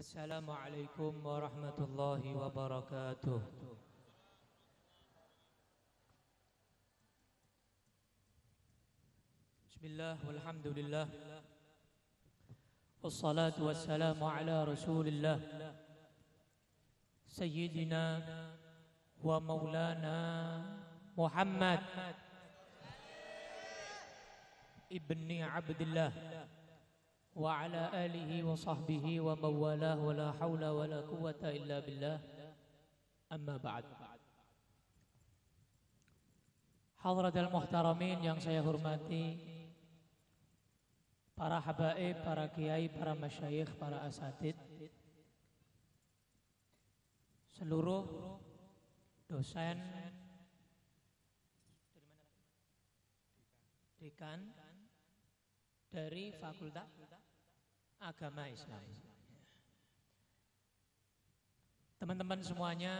Assalamualaikum warahmatullahi wabarakatuh. Bismillah walhamdulillah. Wassalatu wassalamu ala Rasulillah. Sayyidina wa maulana Muhammad ibni Abdullah. وعلى آله وصحبه ولا حول ولا قوة إلا بالله أما بعد yang saya hormati Para habaib, para kiai, para masyayikh, para asatid Seluruh dosen Dekan dari fakultas agama Islam. Teman-teman semuanya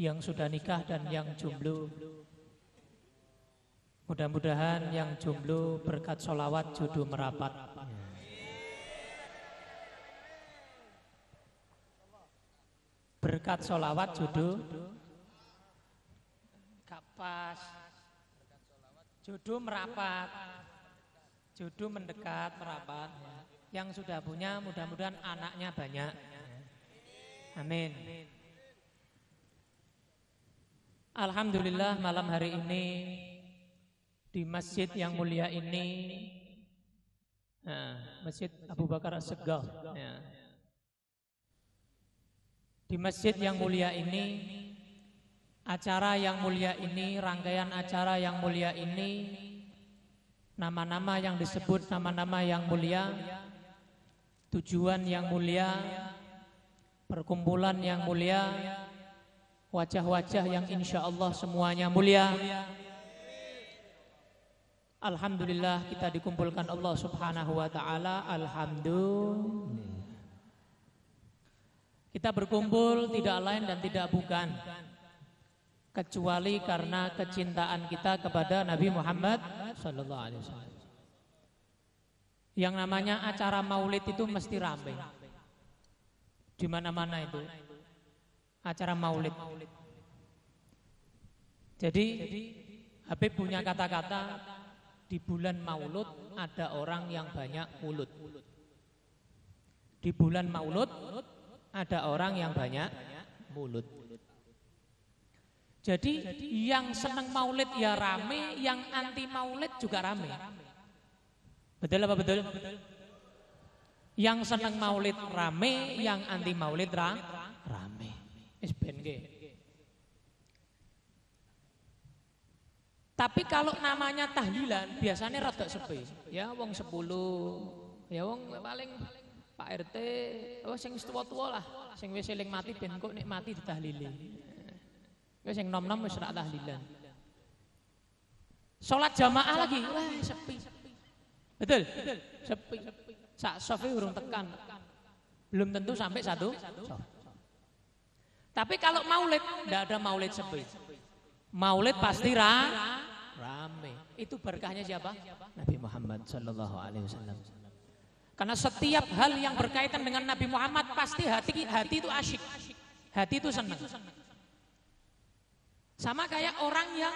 yang sudah nikah dan yang jomblo, mudah-mudahan yang jomblo berkat sholawat jodoh merapat. Berkat sholawat jodoh kapas, jodoh merapat. Jodoh mendekat, merapat. Yang sudah punya mudah-mudahan anaknya banyak. Amin. Alhamdulillah malam hari ini di masjid yang mulia ini eh, Masjid Abu Bakar segal Ya. Di masjid yang mulia ini, acara yang mulia ini, rangkaian acara yang mulia ini Nama-nama yang disebut nama-nama yang mulia, tujuan yang mulia, perkumpulan yang mulia, wajah-wajah yang insya Allah semuanya mulia. Alhamdulillah kita dikumpulkan Allah subhanahu wa ta'ala. Alhamdulillah. Kita berkumpul tidak lain dan tidak bukan kecuali karena kecintaan kita kepada Nabi Muhammad sallallahu alaihi wasallam. Yang namanya acara maulid itu mesti ramai. Di mana-mana itu acara maulid. Jadi Habib punya kata-kata di bulan maulud ada orang yang banyak mulut. Di bulan maulud ada orang yang banyak mulut. Jadi, yang senang maulid ya rame, yang anti maulid juga rame. Betul apa betul? Yang senang maulid rame, yang anti maulid rame. Tapi kalau namanya tahlilan biasanya rada sepi. Ya wong 10, ya wong paling Pak RT, oh sing tua-tua lah, sing wis mati ben kok nikmati ditahlili. Wis sing nom-nom wis ra tahlilan. Salat jamaah lagi, wah sepi. Betul? Sepi. Sak sofi urung tekan. Belum tentu sampai satu. Tapi kalau maulid, tidak ada maulid sepi. Maulid pasti ra, rame. Itu berkahnya siapa? Nabi Muhammad Shallallahu Alaihi Wasallam. Karena setiap hal yang berkaitan dengan Nabi Muhammad pasti hati hati itu asyik, hati itu senang. Sama kayak orang yang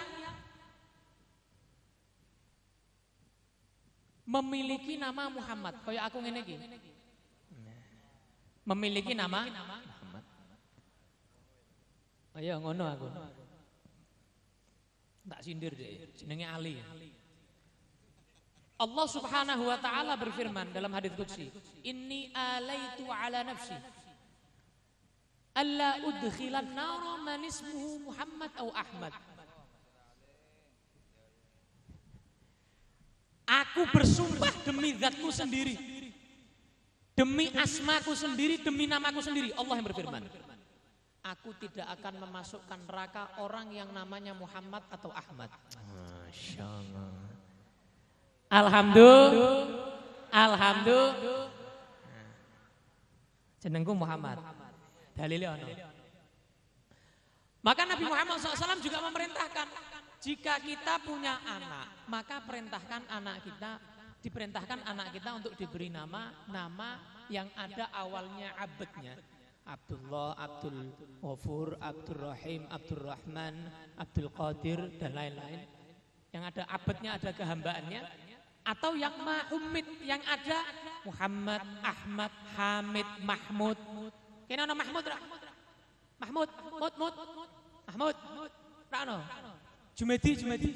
memiliki nama Muhammad. Kayak aku ngene iki. Memiliki nama Muhammad. Ayo ngono aku. Tak sindir deh, jenenge Ali. Allah Subhanahu wa taala berfirman dalam hadis qudsi, "Inni alaitu ala nafsi." alla udkhilan nara man ismuhu Muhammad atau Ahmad. Aku bersumpah demi zatku sendiri. Demi asmaku sendiri, demi namaku sendiri. Allah yang berfirman. Aku tidak akan memasukkan neraka orang yang namanya Muhammad atau Ahmad. Masya Allah. Alhamdulillah. Alhamdulillah. Jenengku Muhammad. Dalilnya ono. Maka Nabi Muhammad SAW juga memerintahkan jika kita punya anak, maka perintahkan anak kita diperintahkan anak kita untuk diberi nama nama yang ada awalnya abednya Abdullah, Abdul Ghafur, Abdul Rahim, Abdul Rahman, Abdul Qadir dan lain-lain yang ada abednya ada kehambaannya atau yang ma'umid yang ada Muhammad, Ahmad, Hamid, Mahmud Kene ana Mahmud ra. Mahmud, Mahmud, Mahmud. Mahmud. Ra Jumedi, Jumedi.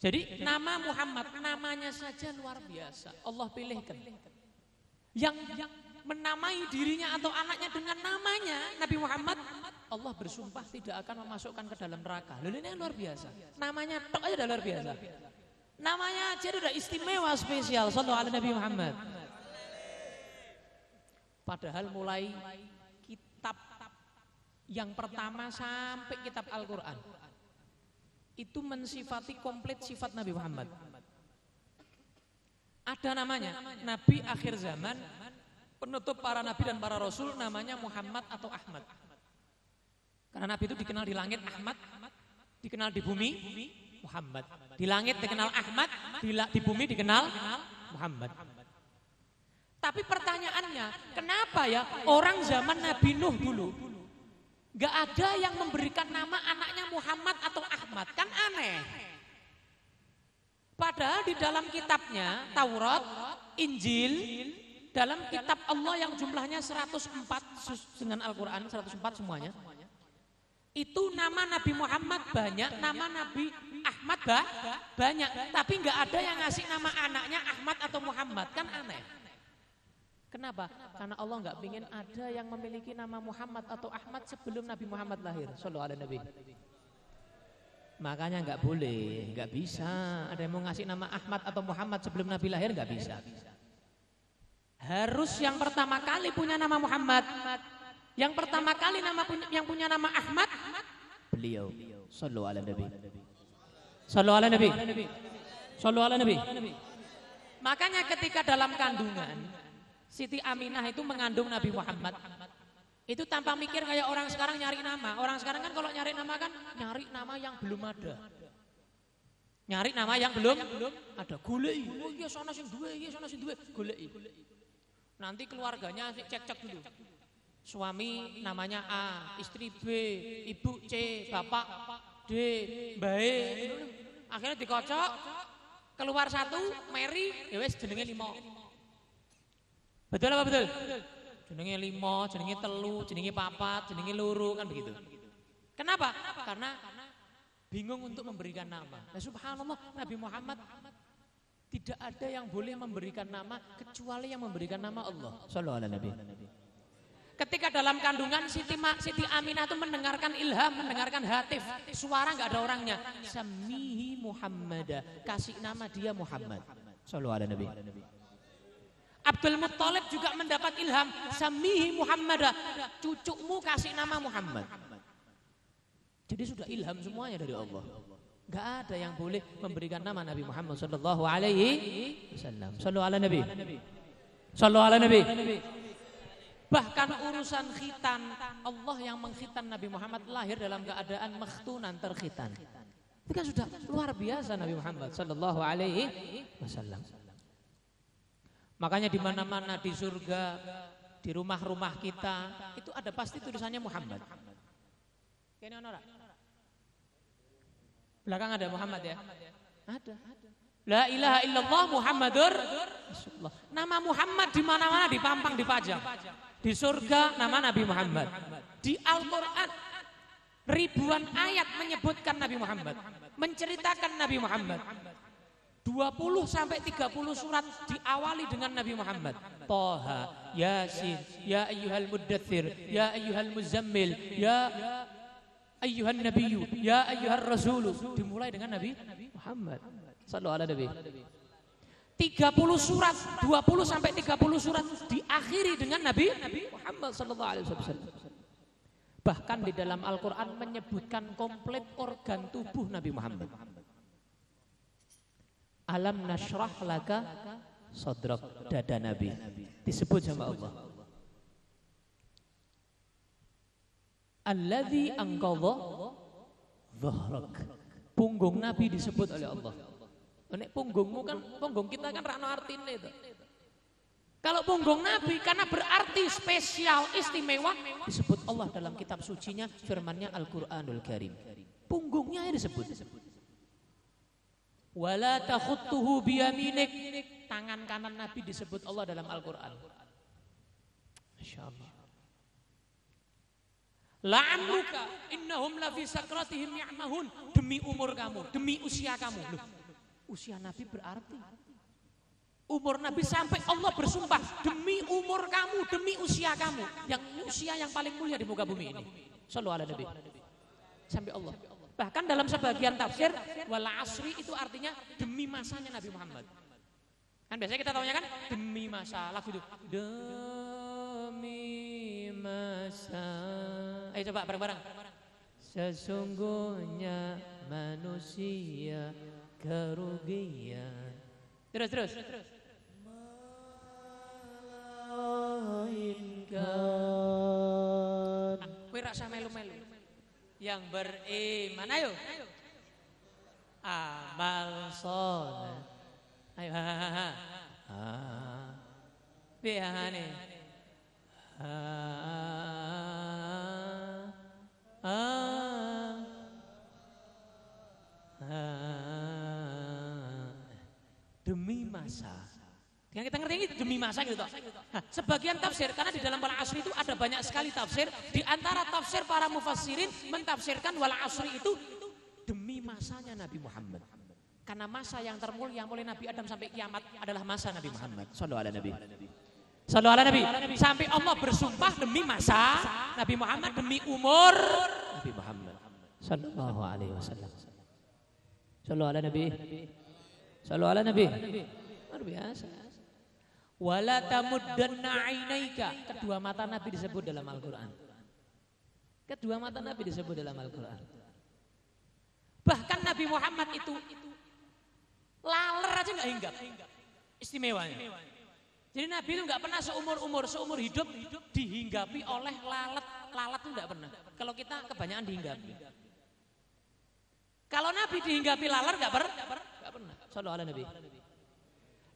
Jadi nama Muhammad namanya saja luar biasa. Allah pilihkan. Yang menamai dirinya atau anaknya dengan namanya Nabi Muhammad Allah bersumpah tidak akan memasukkan ke dalam neraka. Lalu ini luar biasa. Namanya tok aja luar biasa. Namanya aja udah istimewa spesial. Sallallahu alaihi Nabi Muhammad. Padahal mulai kitab yang pertama sampai kitab Al-Quran. Itu mensifati komplit sifat Nabi Muhammad. Ada namanya, Nabi akhir zaman, penutup para nabi dan para rasul namanya Muhammad atau Ahmad. Karena nabi itu dikenal di langit Ahmad, dikenal di bumi Muhammad. Di langit dikenal Ahmad, di, di bumi dikenal Muhammad. Tapi pertanyaannya, kenapa ya orang zaman Nabi Nuh dulu Gak ada yang memberikan nama anaknya Muhammad atau Ahmad, kan aneh. Padahal di dalam kitabnya Taurat, Injil, dalam kitab Allah yang jumlahnya 104 dengan Al-Qur'an 104 semuanya. Itu nama Nabi Muhammad banyak, nama Nabi Ahmad ba banyak, tapi nggak ada yang ngasih nama anaknya Ahmad atau Muhammad, kan aneh. Kenapa? Karena Allah nggak ingin ada yang memiliki nama Muhammad atau Ahmad sebelum Nabi Muhammad lahir. Shallallahu Nabi. Makanya nggak boleh, nggak bisa. Ada yang mau ngasih nama Ahmad atau Muhammad sebelum Nabi lahir nggak bisa. Harus yang pertama kali punya nama Muhammad. Yang pertama kali nama punya, yang punya nama Ahmad beliau. Sallallahu ala Nabi. Sallu ala Nabi. Sallu ala Nabi. Makanya ketika dalam kandungan Siti Aminah itu mengandung Nabi Muhammad. Itu tanpa mikir kayak orang sekarang nyari nama. Orang sekarang kan kalau nyari nama kan nyari nama yang belum ada. Nyari nama yang belum ada. gulei. Oh, iya sana sing duwe, iya sana sing duwe. Gulei. Nanti keluarganya cek-cek dulu. Suami namanya A, istri B, ibu C, bapak Dek, baik. Akhirnya dikocok, keluar satu, Mary, ya wes jenenge limo. Betul apa betul? Jenenge limo, jenenge telu, jenenge papat, jenenge luru kan begitu. Kenapa? Karena bingung untuk memberikan nama. Nah, subhanallah Nabi Muhammad tidak ada yang boleh memberikan nama kecuali yang memberikan nama Allah. Sallallahu alaihi wasallam. Ketika dalam kandungan Siti, Ma, Siti Aminah itu mendengarkan ilham, mendengarkan hatif, suara nggak ada orangnya. Samihi Muhammad, kasih nama dia Muhammad. Sallu ada Nabi. Abdul Muttalib juga mendapat ilham, samihi Muhammad, cucukmu kasih nama Muhammad. Jadi sudah ilham semuanya dari Allah. Enggak ada yang boleh memberikan nama Nabi Muhammad sallallahu alaihi wasallam. ala Nabi. Sallu ala Nabi. Bahkan urusan khitan, Allah yang mengkhitan Nabi Muhammad lahir dalam keadaan mektunan terkhitan. Itu kan sudah luar biasa Nabi Muhammad Sallallahu Alaihi Wasallam. Makanya di mana-mana di surga, di rumah-rumah kita itu ada pasti tulisannya Muhammad. Belakang ada Muhammad ya? Ada. ada. La ilaha illallah Muhammadur Rasulullah. Nama Muhammad di mana-mana dipampang dipajang. Di surga nama Nabi Muhammad. Di Al-Qur'an ribuan ayat menyebutkan Nabi Muhammad, menceritakan Nabi Muhammad. 20 sampai 30 surat diawali dengan Nabi Muhammad. Toha, Yasin, Ya ayyuhal muddathir, Ya ayyuhal muzammil, Ya ayyuhan nabiyyu, Ya ayyuhar rasulu. Dimulai dengan Nabi Muhammad. Sallu ala Nabi. 30 surat, 20 sampai 30 surat diakhiri dengan Nabi Muhammad sallallahu alaihi wasallam. Bahkan di dalam Al-Qur'an menyebutkan komplit organ tubuh Nabi Muhammad. Alam nasrah laka sodrok dada Nabi. Disebut sama Allah. Alladhi angkawa dhahrak. Punggung Nabi disebut oleh Allah. Nek punggungmu kan punggung kita kan rano artine itu. Kalau punggung Nabi karena berarti spesial, istimewa disebut Allah dalam kitab sucinya firmannya Al-Qur'anul Karim. Punggungnya yang disebut. Wala takhutuhu biyaminik. Tangan kanan Nabi disebut Allah dalam Al-Qur'an. Masya Allah. La'amruka innahum lafi sakratihim ya'mahun. Demi umur kamu, demi usia kamu. Usia Nabi berarti. Umur Nabi sampai Allah bersumpah demi umur kamu, demi usia kamu. Yang usia yang paling mulia di muka bumi ini. Selalu ala Nabi. Sampai Allah. Bahkan dalam sebagian tafsir, wal asri itu artinya demi masanya Nabi Muhammad. Kan biasanya kita tahunya kan demi masa lagu itu. Demi masa. Ayo coba bareng-bareng. Sesungguhnya manusia kerugian. Terus terus. Melainkan. Ah, kowe rasa melu-melu. Yang beriman ayo. Amal Ayo. Ha, ha, ha. ha. Ha. demi masa. Yang kita ngerti ini demi masa gitu. Nah, sebagian tafsir karena di dalam wal asri itu ada banyak sekali tafsir. Di antara tafsir para mufassirin mentafsirkan wal asri itu demi masanya Nabi Muhammad. Karena masa yang termulia mulai Nabi Adam sampai kiamat adalah masa Nabi Muhammad. Sallallahu ala Nabi. Sallallahu ala Nabi. Sampai Allah bersumpah demi masa Nabi Muhammad demi umur Nabi Muhammad. Sallallahu alaihi wasallam. Nabi. Salu ala Nabi. Luar biasa. Wala naik-naikah, Kedua mata Nabi disebut dalam Al-Qur'an. Kedua mata Nabi disebut dalam Al-Qur'an. Bahkan Nabi Muhammad itu laler aja nggak hinggap. Istimewanya. Jadi Nabi itu nggak pernah seumur-umur, seumur hidup dihinggapi oleh lalat. Lalat itu nggak pernah. Kalau kita kebanyakan dihinggapi. Kalau Nabi dihinggapi lalat nggak pernah enggak pernah. Salah ala Nabi.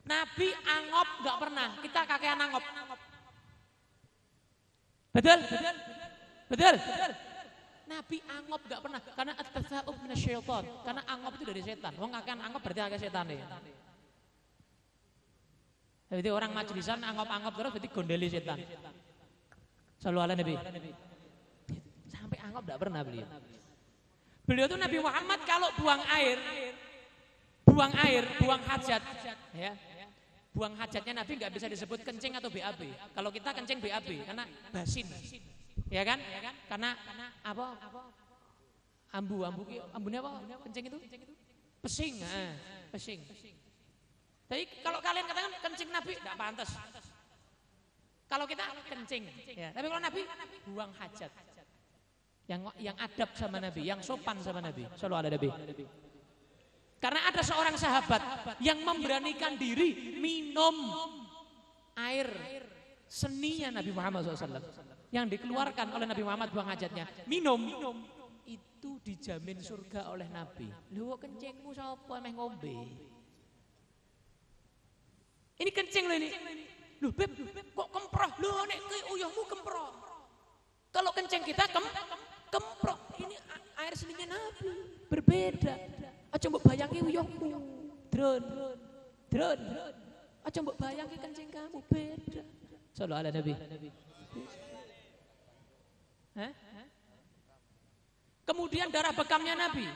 Nabi angop enggak pernah. Kita kakean angop. Betul? Betul? Betul? Nabi angop enggak pernah karena at-tasawuf minasyaiton. Karena angop itu dari setan. Wong kakean angop berarti kakek setan ya. Jadi orang majlisan angop-angop terus berarti gondeli setan. Salah ala Nabi. Sampai angop enggak pernah beliau. Beliau tuh Nabi Muhammad kalau buang air, buang air, buang hajat, ya. Buang hajatnya Nabi nggak bisa disebut kencing atau BAB. Kalau kita kencing BAB karena basin. Ya kan? Karena apa? Ambu, ambu ambunya apa? Kencing itu? Pesing, ah, pesing. Tapi kalau kalian katakan kencing Nabi enggak pantas. Kalau kita kencing, ya. tapi kalau Nabi buang hajat. Yang yang adab sama Nabi, yang sopan sama Nabi. Selalu ada Nabi. Karena ada seorang sahabat yang memberanikan diri minum air seninya Nabi Muhammad SAW yang dikeluarkan oleh Nabi Muhammad buang hajatnya minum itu dijamin surga oleh Nabi lu kencingmu siapa meh ngombe ini kencing loh ini lu beb kok kemproh lu nek ke uyahmu kemproh kalau kencing kita kem kemproh ini air seninya Nabi berbeda Aja mbok bayangke uyuhku. Drone. Drone. Aja mbok bayangke kencing kamu beda. Sallallahu alaihi Nabi. Kemudian darah bekamnya Nabi.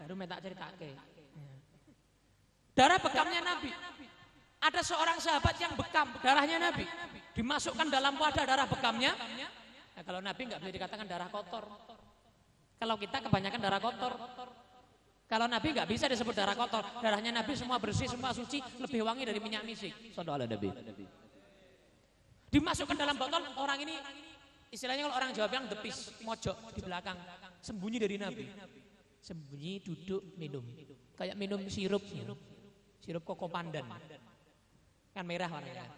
Baru minta ceritake. Darah bekamnya Nabi. Ada seorang sahabat yang bekam darahnya Nabi. Dimasukkan dalam wadah darah bekamnya. Nah, kalau Nabi nggak boleh dikatakan darah kotor. Kalau kita kebanyakan darah kotor. Kalau Nabi nggak bisa disebut darah kotor, darahnya Nabi semua bersih, semua suci, lebih wangi dari minyak misik. Sallallahu ala Nabi. Dimasukkan dalam botol, orang ini istilahnya kalau orang Jawa bilang depis, mojok di belakang, sembunyi dari Nabi. Sembunyi duduk minum, kayak minum sirup, sirup koko pandan, kan merah warnanya.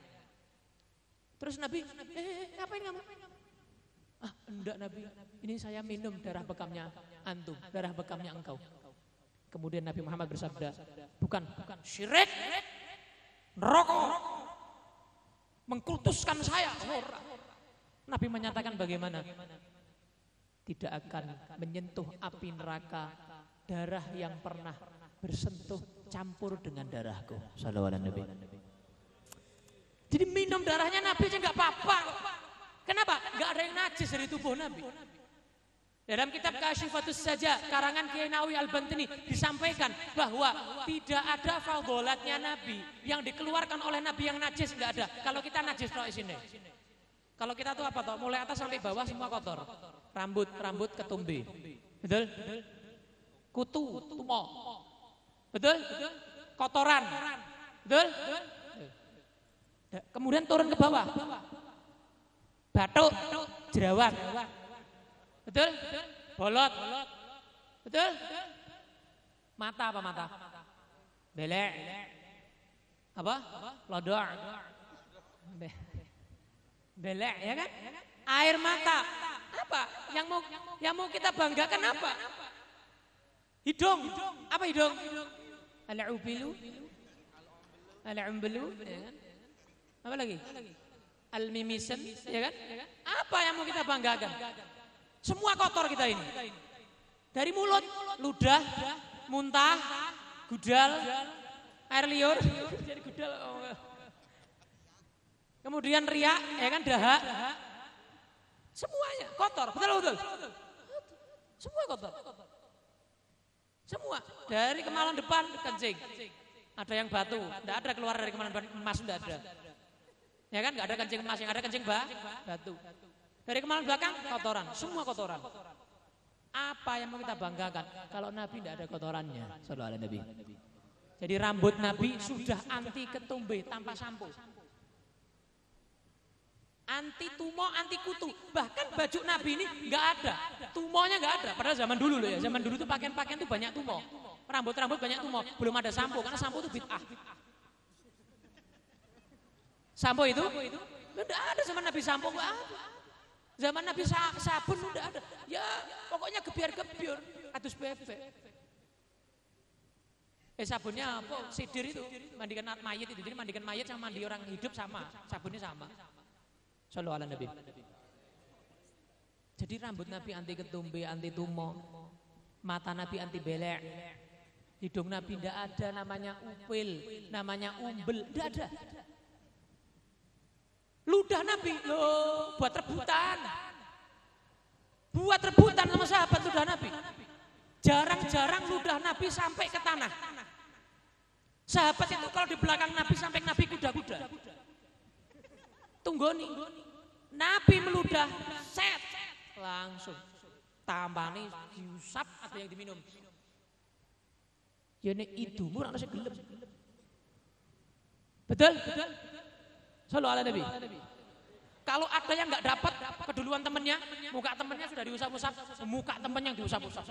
Terus Nabi, eh, eh, eh ngapain kamu? Ah, enggak Nabi, ini saya minum darah bekamnya antum, darah bekamnya engkau. Kemudian Nabi Muhammad bersabda, bukan, bukan syirik, rokok, mengkultuskan saya. Nabi menyatakan bagaimana? Tidak akan menyentuh api neraka darah yang pernah bersentuh campur dengan darahku. Salawat Nabi. Jadi minum darahnya Nabi aja nggak apa-apa. Kenapa? Nggak ada yang najis dari tubuh Nabi. Dalam kitab Kasyifatus saja karangan Kiai Nawawi Al-Bantini disampaikan bahwa tidak ada fadholatnya Nabi yang dikeluarkan oleh Nabi yang najis enggak ada. Kalau kita najis di sini. Kalau kita tuh apa toh? Mulai atas sampai bawah semua kotor. Rambut, rambut ketumbi. Betul? Kutu, tumo. Betul? Kotoran. Betul? Kemudian turun ke bawah. Batuk, jerawat. Betul? Bolot. Betul? Mata apa mata? Belek. Apa? Lodor. Belek ya kan? Air mata. Apa? Yang mau yang mau kita banggakan apa? Hidung. Apa hidung? Al-ubilu. al umbilu ya kan? Apa lagi? Al-mimisen. Ya kan? Apa yang mau kita banggakan? Semua kotor kita ini. Dari mulut, ludah, muntah, gudal, air liur, oh, Kemudian riak, ya kan dahak. Semuanya kotor, betul betul. Semua kotor. Semua dari kemalan depan kencing. Ada yang batu, tidak ada keluar dari kemalan depan emas tidak ada. Ya kan, tidak ada kencing emas, yang ada kencing batu. Dari kemarin belakang kotoran, semua kotoran. Apa yang mau kita banggakan? Kalau Nabi tidak ada kotorannya, saudara Nabi. Jadi rambut Nabi sudah anti ketumbe tanpa sampo. Anti tumo, anti kutu. Bahkan baju Nabi ini nggak ada. Tumonya nggak ada. Padahal zaman dulu loh ya. Zaman dulu tuh pakaian-pakaian tuh banyak tumo. Rambut-rambut banyak tumo. Belum ada sampo karena sampo itu bid'ah. Sampo itu? Nggak ada zaman Nabi sampo nggak ada. Zaman Nabi sa sabun udah ada. Ya pokoknya gebiar-gebiur. atus bebek. Eh sabunnya apa? Sidir itu. Mandikan mayat itu. Jadi mandikan mayat sama mandi orang hidup sama. Sabunnya sama. Selalu ala Nabi. Jadi rambut Nabi anti ketumbe, anti tumo. Mata Nabi anti belek. Hidung Nabi tidak ada namanya upil, namanya umbel, tidak ada. Ludah Nabi, lo buat rebutan. Buat rebutan sama sahabat ludah Nabi. Jarang-jarang ludah Nabi sampai ke tanah. Sahabat itu kalau di belakang Nabi sampai Nabi kuda-kuda. Tunggu nih. Nabi meludah, set, langsung. Tambah nih diusap atau yang diminum. Ya ini itu harus gelem. Betul? Betul? Selalu ala Nabi. Kalau ada yang nggak dapat keduluan temennya, muka temennya sudah diusap-usap, muka temennya yang diusap-usap.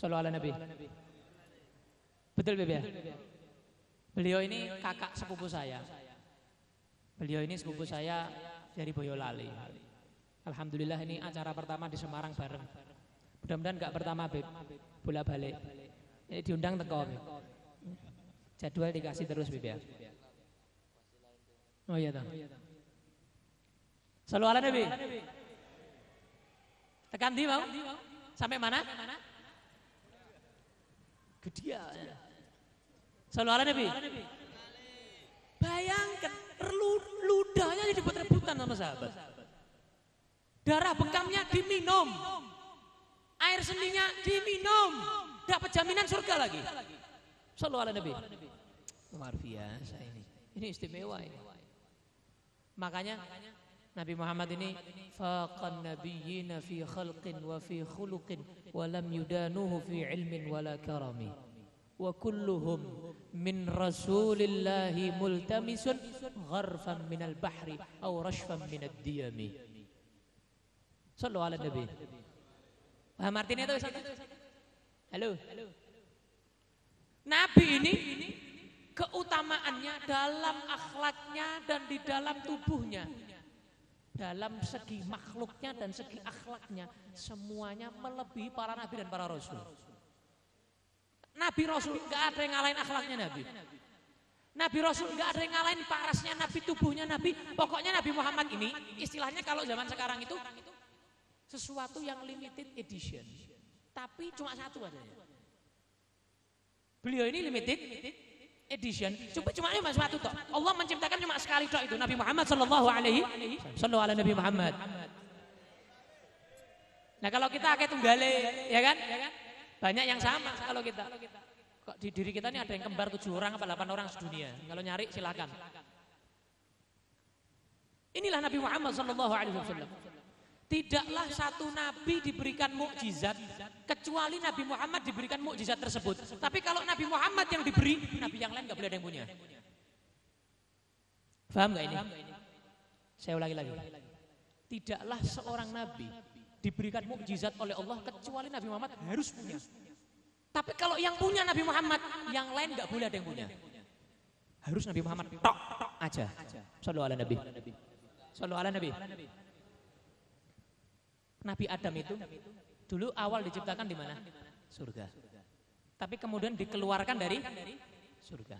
Selalu ala Nabi. Betul Bebe ya? Beliau ini kakak sepupu saya. Beliau ini sepupu saya dari Boyolali. Alhamdulillah ini acara pertama di Semarang bareng. Mudah-mudahan nggak pertama Beb. Bola balik. Ini diundang tengok. Jadwal dikasih terus Bibi ya. Oh iya dong, Selalu ala Nabi. Tekan di mau? Sampai mana? Gedia. Ya. Selalu ala Nabi. Bayangkan ludahnya direbut-rebutan sama sahabat. Darah bekamnya diminum. Air seninya diminum. Dapat jaminan surga lagi. صلوا على النبي luar biasa ini ini istimewa ini makanya Nabi Muhammad ini faqan nabiyina fi khalqin wa fi khuluqin wa lam yudanuhu fi ilmin wala karami wa kulluhum min rasulillahi multamisun gharfan min al bahri aw rashfan min ad diyami sallu ala nabi paham artinya itu Ustaz? Halo. Halo. Nabi ini keutamaannya dalam akhlaknya dan di dalam tubuhnya. Dalam segi makhluknya dan segi akhlaknya. Semuanya melebihi para nabi dan para rasul. Nabi rasul nggak ada yang ngalahin akhlaknya nabi. Nabi Rasul nggak ada yang ngalahin parasnya Nabi tubuhnya Nabi. Pokoknya Nabi Muhammad ini istilahnya kalau zaman sekarang itu sesuatu yang limited edition. Tapi cuma satu aja Beliau ini limited edition. Coba cuma ini mas satu toh. Allah menciptakan cuma sekali toh itu Nabi Muhammad Shallallahu Alaihi Shallallahu Alaihi Nabi Muhammad. Nah kalau kita kayak tunggale, ya kan? Banyak yang sama kalau kita. Kok di diri kita ini ada yang kembar tujuh orang apa delapan orang sedunia. Kalau nyari silakan. Inilah Nabi Muhammad Shallallahu Alaihi Wasallam. Tidaklah satu nabi diberikan mukjizat kecuali Nabi Muhammad diberikan mukjizat tersebut. Tapi kalau Nabi Muhammad yang diberi, nabi yang lain nggak boleh ada yang punya. Faham nggak ini? Saya ulangi lagi. Tidaklah seorang nabi diberikan mukjizat oleh Allah kecuali Nabi Muhammad harus punya. Tapi kalau yang punya Nabi Muhammad, yang lain nggak boleh ada yang punya. Harus Nabi Muhammad tok tok aja. Sallu ala Nabi. Sallu ala Nabi. Nabi Adam itu dulu awal diciptakan di mana? Surga. Tapi kemudian dikeluarkan dari surga.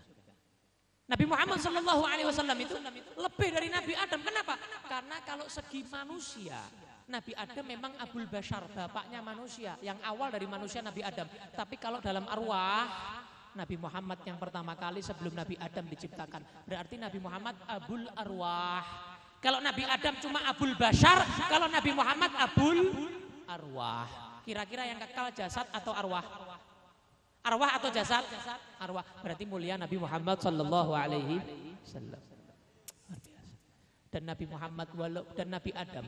Nabi Muhammad Shallallahu Alaihi Wasallam itu lebih dari Nabi Adam. Kenapa? Karena kalau segi manusia, Nabi Adam memang Abul Bashar, bapaknya manusia, yang awal dari manusia Nabi Adam. Tapi kalau dalam arwah, Nabi Muhammad yang pertama kali sebelum Nabi Adam diciptakan. Berarti Nabi Muhammad Abul Arwah, kalau Nabi Adam cuma Abul Bashar, kalau Nabi Muhammad Abul Arwah. Kira-kira yang kekal jasad atau arwah? Arwah atau jasad? Arwah. Berarti mulia Nabi Muhammad Shallallahu Alaihi Wasallam. Dan Nabi Muhammad walau, dan Nabi Adam,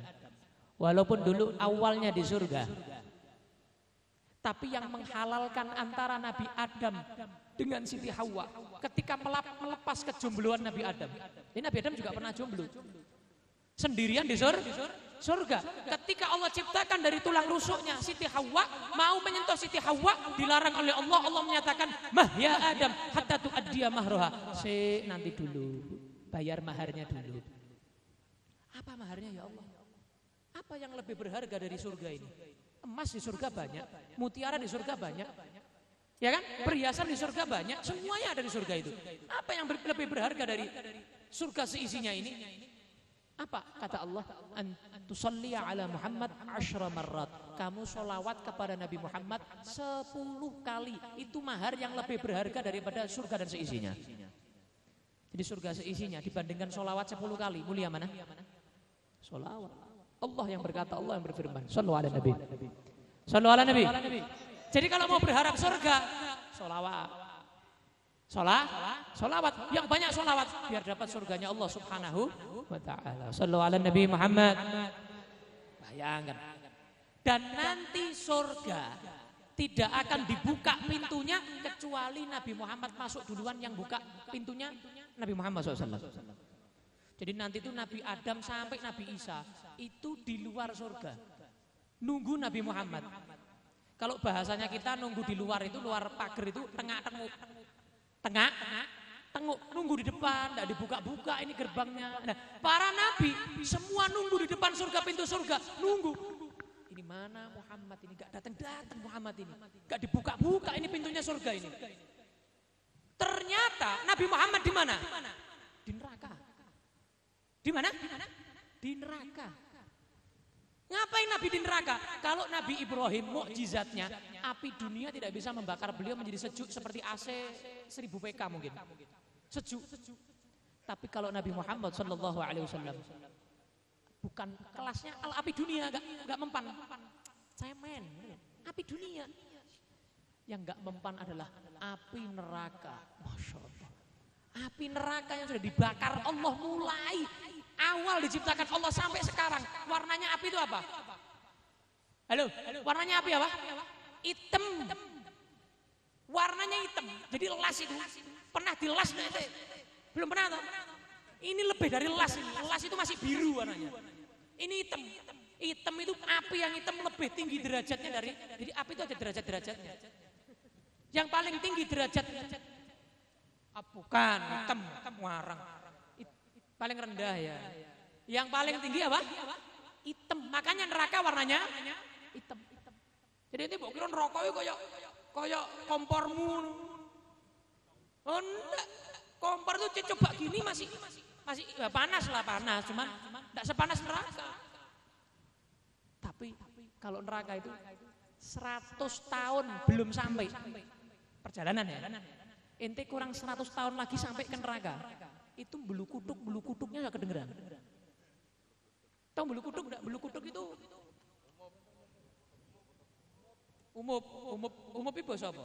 walaupun dulu awalnya di surga, tapi yang menghalalkan antara Nabi Adam dengan Siti Hawa ketika melepas kejombloan Nabi Adam. Ini Nabi Adam juga pernah jomblo. Sendirian di surga. Ketika Allah ciptakan dari tulang rusuknya Siti Hawa mau menyentuh Siti Hawa dilarang oleh Allah. Allah menyatakan, "Mah ya Adam, hatta tuaddiya mahroha." Si nanti dulu, bayar maharnya dulu. Apa maharnya ya Allah? Apa yang lebih berharga dari surga ini? Emas di surga banyak, mutiara di surga banyak. Ya kan? Perhiasan di surga banyak, semuanya ada di surga itu. Apa yang lebih berharga dari surga seisinya ini? Apa kata Allah? An ala Muhammad ashra marrat. Kamu solawat kepada Nabi Muhammad sepuluh kali. Itu mahar yang lebih berharga daripada surga dan seisinya. Jadi surga seisinya dibandingkan solawat sepuluh kali. Mulia mana? Solawat. Allah yang berkata, Allah yang berfirman. Sallu ala Nabi. Sallu ala Nabi. Jadi kalau mau berharap surga, solawat. Sholat, sholawat, yang banyak sholawat biar dapat surganya Allah Subhanahu wa taala. Sallu ala Nabi Muhammad. Bayangkan. Dan nanti surga tidak akan dibuka pintunya kecuali Nabi Muhammad masuk duluan yang buka pintunya Nabi Muhammad SAW. Jadi nanti itu Nabi Adam sampai Nabi Isa itu di luar surga. Nunggu Nabi Muhammad. Kalau bahasanya kita nunggu di luar itu luar pagar itu tengah-tengah tengah, tengok, nunggu di depan, tidak dibuka-buka ini gerbangnya. Nah, para nabi semua nunggu di depan surga, pintu surga, nunggu. Ini mana Muhammad ini, gak datang-datang Muhammad ini. Gak dibuka-buka ini pintunya surga ini. Ternyata Nabi Muhammad di mana? Di neraka. Di mana? Di neraka. Ngapain Nabi di neraka? Kalau Nabi Ibrahim mukjizatnya api dunia tidak bisa membakar beliau menjadi sejuk seperti AC 1000 PK mungkin. Sejuk. Tapi kalau Nabi Muhammad Shallallahu Alaihi Wasallam bukan kelasnya al api dunia, gak, nggak mempan. Cemen, api dunia. Yang gak mempan adalah api neraka. Masya Allah. Api neraka yang sudah dibakar Allah mulai Awal diciptakan Allah sampai sekarang, warnanya api itu apa? Halo, warnanya api apa? Hitam. Warnanya hitam. Jadi las itu pernah dilas Belum pernah toh? Ini lebih dari las ini. Las itu masih biru warnanya. Ini hitam. Hitam itu api yang hitam lebih tinggi derajatnya dari jadi api itu ada derajat-derajatnya. Yang paling tinggi derajat ah, bukan hitam, warang. Paling rendah ya. Yang paling tinggi apa? Hitam. Makanya neraka warnanya hitam. Jadi ini bukan kira rokok iki koyok kompor kompormu. Oh Kompor tuh coba gini masih masih ya panas lah panas, cuma tidak sepanas neraka. Tapi kalau neraka itu 100 tahun belum sampai perjalanan ya. Ente kurang 100 tahun lagi sampai ke neraka itu bulu kutuk, bulu kutuknya nggak kedengeran. Tahu bulu kutuk nggak? Bulu kutuk itu umum umum umum itu bahasa apa?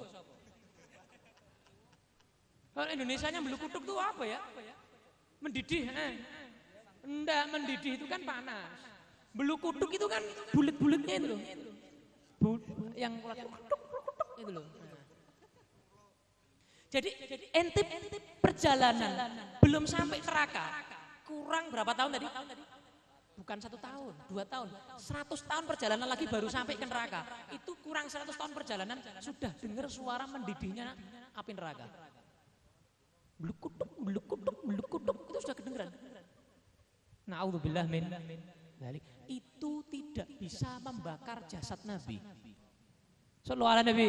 Kalau Indonesia nya bulu kutuk itu apa ya? Mendidih, eh. Enggak, mendidih itu kan panas. Bulu kutuk itu kan bulat-bulatnya itu loh. yang kutuk, kutuk, itu loh. Jadi entip perjalanan belum sampai neraka. Kurang berapa tahun tadi? Bukan satu tahun, dua tahun, seratus tahun perjalanan lagi baru sampai ke neraka. Itu kurang seratus tahun perjalanan sudah dengar suara mendidihnya api neraka. Blukutuk, blukutuk, blukutuk itu sudah kedengeran. Naudzubillah min Itu tidak bisa membakar jasad Nabi. Sallallahu Nabi.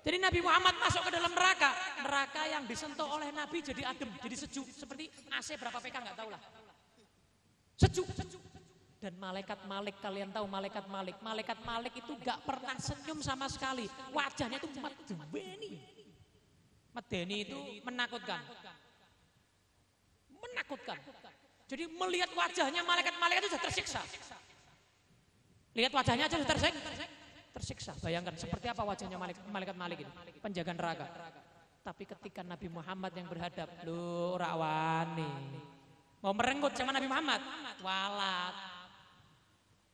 Jadi Nabi Muhammad masuk ke dalam neraka. Neraka yang disentuh oleh Nabi jadi adem, jadi sejuk. Seperti AC berapa PK nggak tahu lah. Sejuk. Dan malaikat Malik, kalian tahu malaikat Malik. Malaikat Malik itu nggak pernah senyum sama sekali. Wajahnya itu medeni. Medeni itu menakutkan. Menakutkan. Jadi melihat wajahnya malaikat Malik itu sudah tersiksa. Lihat wajahnya aja sudah tersiksa tersiksa. Bayangkan seperti apa wajahnya malaikat-malaikat ini, penjaga neraka. Tapi ketika Nabi Muhammad yang berhadap, lu rawani Mau merenggut sama Nabi Muhammad, walat.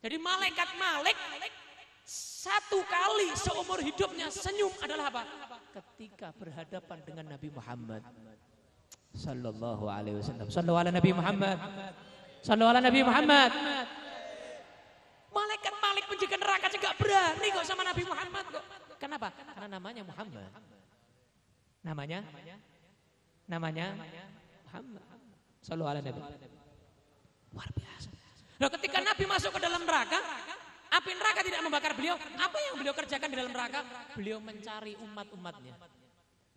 Jadi malaikat-malik satu kali seumur hidupnya senyum adalah apa? Ketika berhadapan dengan Nabi Muhammad. Sallallahu alaihi wasallam. Sallallahu ala Nabi Muhammad. Sallallahu ala Nabi Muhammad. Malaikat Malik penjaga neraka juga berani kok sama Nabi Muhammad kok. Kenapa? Karena namanya Muhammad. Namanya? Namanya? Muhammad. Selalu ala Nabi. Luar biasa. Loh ketika Nabi masuk ke dalam neraka, api neraka tidak membakar beliau. Apa yang beliau kerjakan di dalam neraka? Beliau mencari umat-umatnya.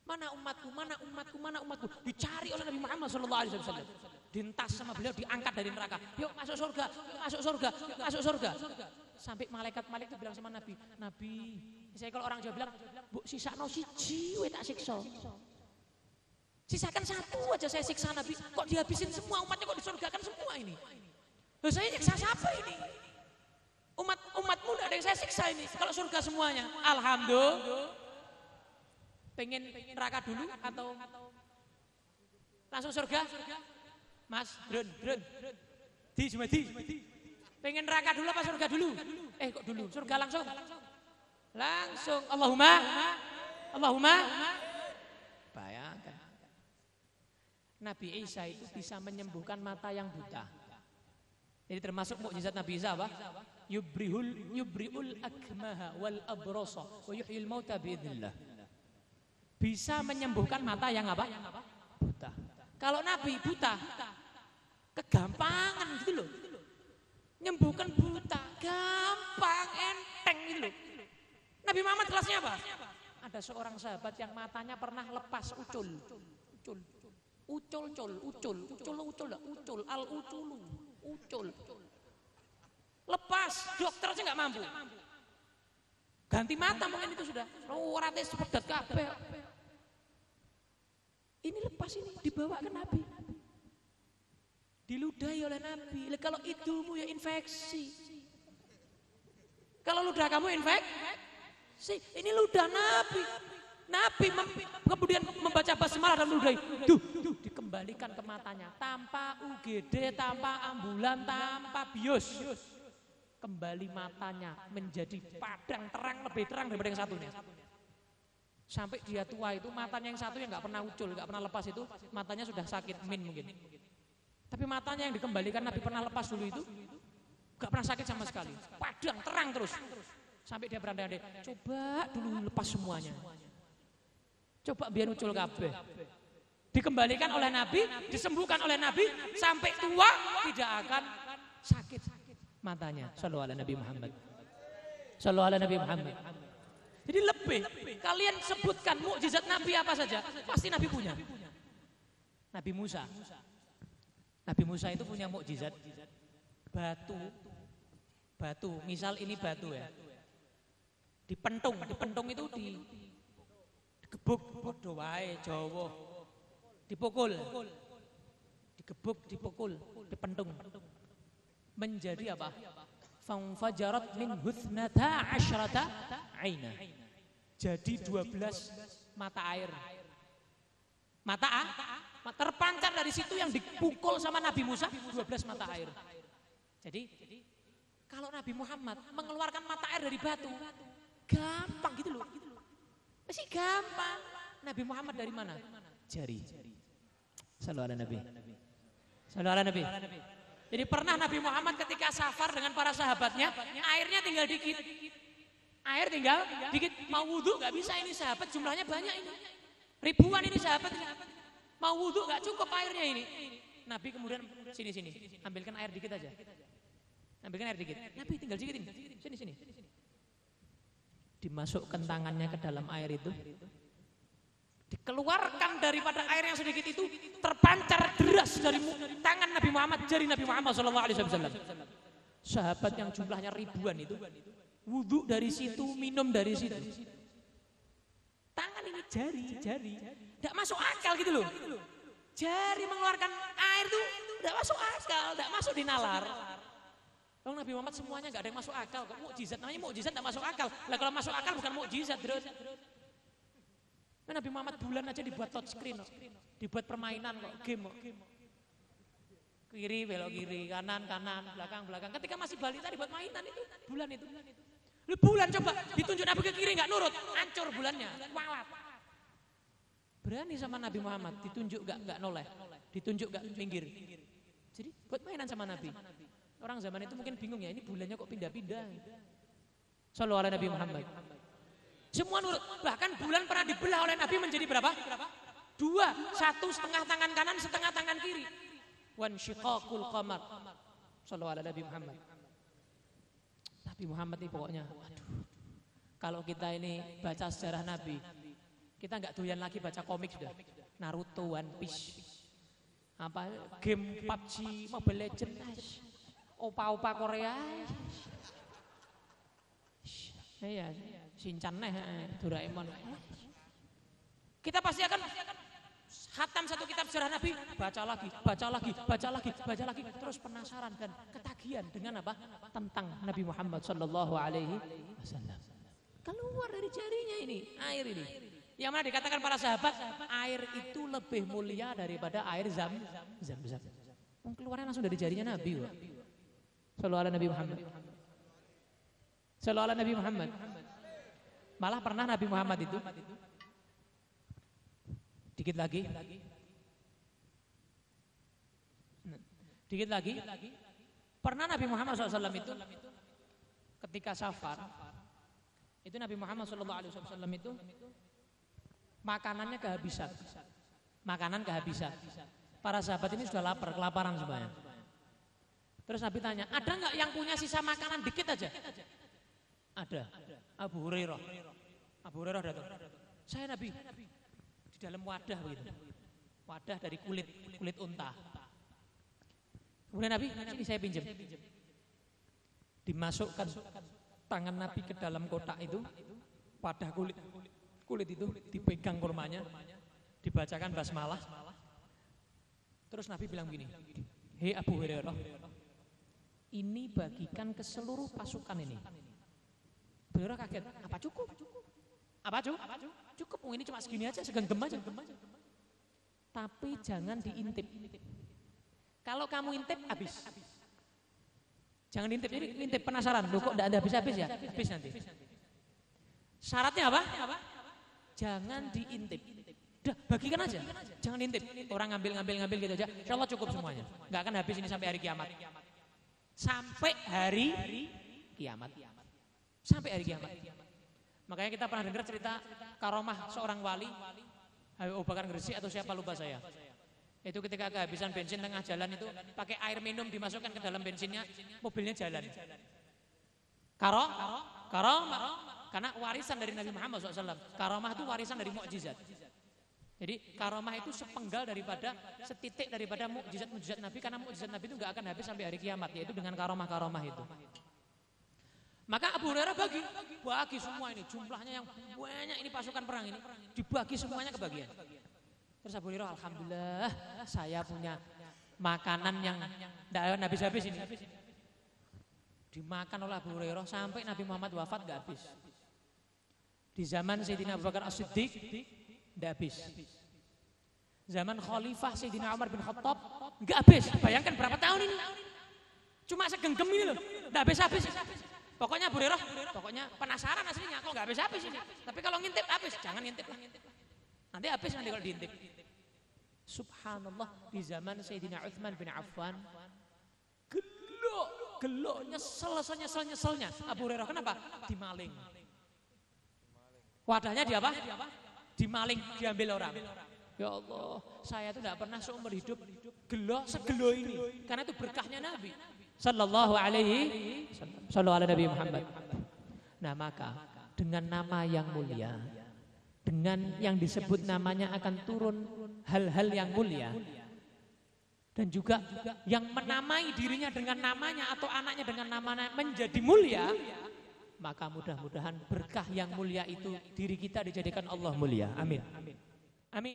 Mana umatku, mana umatku, mana umatku. Dicari oleh Nabi Muhammad Wasallam dintas sama beliau diangkat dari neraka. Yuk masuk surga, masuk surga, masuk surga. Sampai malaikat-malaikat bilang sama Nabi, Nabi, saya kalau orang Jawa bilang, bu sisa no siji, tak siksa. kan satu aja saya siksa Nabi, kok dihabisin semua, umatnya kok kan semua ini. Loh, saya siksa siapa ini? Umat umatmu tidak ada yang saya siksa ini, kalau surga semuanya. Alhamdulillah. Pengen neraka dulu atau langsung surga? Mas, Drun, Drun. Di cuma di. Pengen neraka dulu apa surga dulu? Eh kok dulu? Surga langsung. Langsung. Allahumma. Allahumma. Bayangkan. Nabi Isa itu bisa menyembuhkan mata yang buta. Jadi termasuk mukjizat Nabi Isa apa? Yubrihul yubriul akmaha wal abrasa wa yuhyil mauta biidznillah. Bisa menyembuhkan mata yang apa? Buta. Kalau Nabi buta, Kegampangan gitu loh. Nyembuhkan buta, gampang, enteng gitu loh. Nabi Muhammad kelasnya apa? Ada seorang sahabat yang matanya pernah lepas ucul. Ucul, ucul, ucul, ucul, ucul, ucul, ucul, al ucul, ucul. Lepas, dokter aja gak mampu. Ganti mata mungkin itu sudah. Rorate sepedat kabel. Ini lepas ini dibawa ke Nabi. Diludahi oleh Nabi. Kalau hidungmu ya infeksi. Kalau ludah kamu infeksi, ini ludah Nabi. Nabi mem kemudian membaca basmalah dan ludahi. Duh, duh, dikembalikan ke matanya. Tanpa UGD, tanpa ambulan, tanpa bios. Kembali matanya menjadi padang terang, lebih terang daripada yang satunya. Sampai dia tua itu matanya yang satu yang nggak pernah ucul, nggak pernah lepas itu matanya sudah sakit min mungkin. Tapi matanya yang dikembalikan Nabi pernah lepas dulu itu gak pernah sakit sama sekali. Padang terang terus. Sampai dia berandai-andai, coba dulu lepas semuanya. Coba biar ucul kabeh. Dikembalikan oleh Nabi, disembuhkan oleh Nabi sampai tua tidak akan sakit matanya. Shallallahu ala Nabi Muhammad. Shallallahu ala Nabi Muhammad. Jadi lebih, kalian sebutkan mukjizat Nabi apa saja, pasti Nabi punya. Nabi Musa, Nabi Musa itu punya mukjizat batu batu misal ini batu ya dipentung dipentung itu di gebuk doai, wae Jawa dipukul digebuk dipukul dipentung menjadi apa fajarat min huthnata asyrata aina jadi 12 mata air mata, mata Terpancar dari situ yang dipukul sama Nabi Musa 12 mata air. Jadi kalau Nabi Muhammad mengeluarkan mata air dari batu, gampang gitu loh. Masih gampang. Nabi Muhammad dari mana? Jari. Salam ala Nabi. Salam ala Nabi. Jadi pernah Nabi Muhammad ketika safar dengan para sahabatnya, airnya tinggal dikit. Air tinggal dikit. Mau wudhu nggak bisa ini sahabat jumlahnya banyak ini. Ribuan ini sahabat. Mau wudhu nggak cukup airnya ini. Nabi kemudian sini sini, ambilkan air dikit aja. Ambilkan air dikit. Nabi tinggal dikit ini. Sini sini. Dimasukkan tangannya ke dalam air itu. Dikeluarkan daripada air yang sedikit itu terpancar deras dari tangan Nabi Muhammad, jari Nabi Muhammad Shallallahu Alaihi Wasallam. Sahabat yang jumlahnya ribuan itu wudhu dari situ, minum dari situ. Tangan ini jari, jari. Tidak masuk akal gitu loh. Jari mengeluarkan air tuh tidak masuk akal, tidak masuk di nalar. Kalau Nabi Muhammad semuanya nggak ada yang masuk akal. Kok mukjizat namanya mukjizat tidak masuk akal. Lah kalau masuk akal bukan mukjizat, terus. Nah, kan Nabi Muhammad bulan aja dibuat touch screen, dibuat permainan kok, game kok. Kiri belok kiri, kanan kanan, belakang belakang. Ketika masih balita dibuat mainan itu, bulan itu. Lu bulan coba ditunjuk Nabi ke kiri nggak nurut, hancur bulannya, Walat berani sama Nabi Muhammad ditunjuk gak gak noleh ditunjuk gak pinggir jadi buat mainan sama Nabi orang zaman itu mungkin bingung ya ini bulannya kok pindah-pindah Sallallahu alaihi Nabi Muhammad semua nurut bahkan bulan pernah dibelah oleh Nabi menjadi berapa dua satu setengah tangan kanan setengah tangan kiri wan syiqaqul qamar sallallahu alaihi Nabi Muhammad Nabi Muhammad ini pokoknya aduh kalau kita ini baca sejarah Nabi kita nggak doyan lagi baca komik sudah. Naruto, One Piece. Apa game PUBG, Mobile Legends. Opa-opa Korea. Iya, Shinchan neh, Doraemon. Kita pasti akan hatam satu kitab sejarah Nabi, baca lagi, baca lagi, baca lagi, baca lagi, terus penasaran dan ketagihan dengan apa? Tentang Nabi Muhammad Shallallahu Alaihi Wasallam. Keluar dari jarinya ini, air ini. Yang mana dikatakan para sahabat, air itu lebih mulia daripada air zam zam zam. Keluarnya langsung dari jarinya Nabi. Selalu alaihi Nabi Muhammad. Selalu Nabi Muhammad. Malah pernah Nabi Muhammad itu Dikit lagi. Dikit lagi. Pernah Nabi Muhammad SAW itu ketika safar, itu Nabi Muhammad SAW itu makanannya kehabisan. Makanan kehabisan. Para sahabat ini sudah lapar, kelaparan semuanya. Terus Nabi tanya, ada nggak yang punya sisa makanan dikit aja? Ada. Abu Hurairah. Abu Hurairah datang. Saya Nabi. Di dalam wadah begitu. Wadah dari kulit kulit unta. Kemudian Nabi, ini saya pinjam. Dimasukkan tangan Nabi ke dalam kotak itu, wadah kulit kulit itu dipegang kurmanya, dibacakan basmalah. Terus Nabi bilang begini, Hei Abu Hurairah, ini bagikan ke seluruh pasukan ini. Abu Hurairah kaget, apa cukup? Apa cukup? Cukup, ini cuma segini aja, segenggam aja. Tapi jangan diintip. Kalau kamu intip, habis. Jangan intip, jadi intip penasaran. Loh kok ada habis-habis ya? Habis nanti. Syaratnya apa? jangan diintip. Dah, bagikan aja. Jangan intip. Orang ngambil-ngambil-ngambil gitu aja. Insya Allah cukup semuanya. Nggak akan habis ini sampai hari kiamat. Sampai hari kiamat. Sampai hari kiamat. Makanya kita pernah dengar cerita karomah seorang wali. Habib Bakar Gresik atau siapa lupa saya. Itu ketika kehabisan bensin tengah jalan itu pakai air minum dimasukkan ke dalam bensinnya, mobilnya jalan. Karo, karo, karo, karena warisan dari Nabi Muhammad SAW. Karomah itu warisan dari mukjizat. Jadi karomah itu sepenggal daripada setitik daripada mukjizat-mukjizat Nabi karena mukjizat Nabi itu nggak akan habis sampai hari kiamat yaitu dengan karomah karomah itu. Maka Abu Hurairah bagi, bagi semua ini jumlahnya yang banyak ini pasukan perang ini dibagi semuanya ke bagian. Terus Abu Hurairah alhamdulillah saya punya makanan yang tidak habis-habis ini. Dimakan oleh Abu Hurairah sampai Nabi Muhammad wafat nggak habis. Di zaman Sayyidina Abu Bakar As-Siddiq, tidak habis. Zaman Khalifah Sayyidina Umar bin Khattab, nggak habis. Bayangkan berapa tahun ini. Cuma segenggam ini loh, nggak habis-habis. Pokoknya Bu Rero, pokoknya penasaran aslinya, kok nggak habis-habis ini. Tapi kalau ngintip habis, jangan ngintip lah. Nanti habis nanti kalau diintip. Subhanallah di zaman Sayyidina Uthman bin Affan gelok, gelok, nyesel, nyesel, nyeselnya. Abu Hurairah kenapa? Dimaling. Wadahnya di apa? Dimaling, diambil orang. Ya Allah, saya itu tidak pernah seumur hidup gelo segelo ini. Karena itu berkahnya Nabi. Sallallahu alaihi Sallallahu alaihi Nabi Muhammad. Nah maka dengan nama yang mulia, dengan yang disebut namanya akan turun hal-hal yang mulia. Dan juga yang menamai dirinya dengan namanya atau anaknya dengan namanya menjadi mulia maka mudah-mudahan berkah yang mulia itu diri kita dijadikan Allah mulia. Amin. Amin.